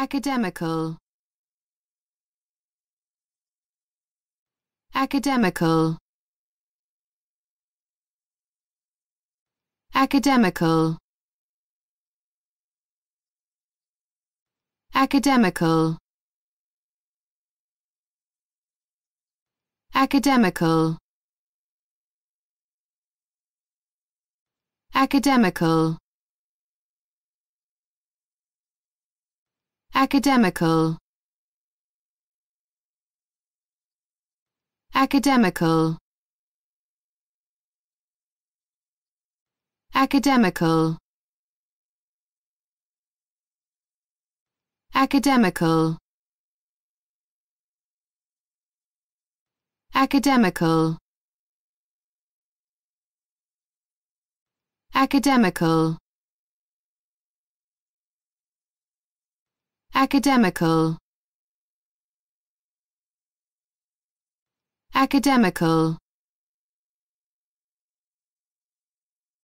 academical academical academical academical academical academical academical academical academical academical academical academical academical academical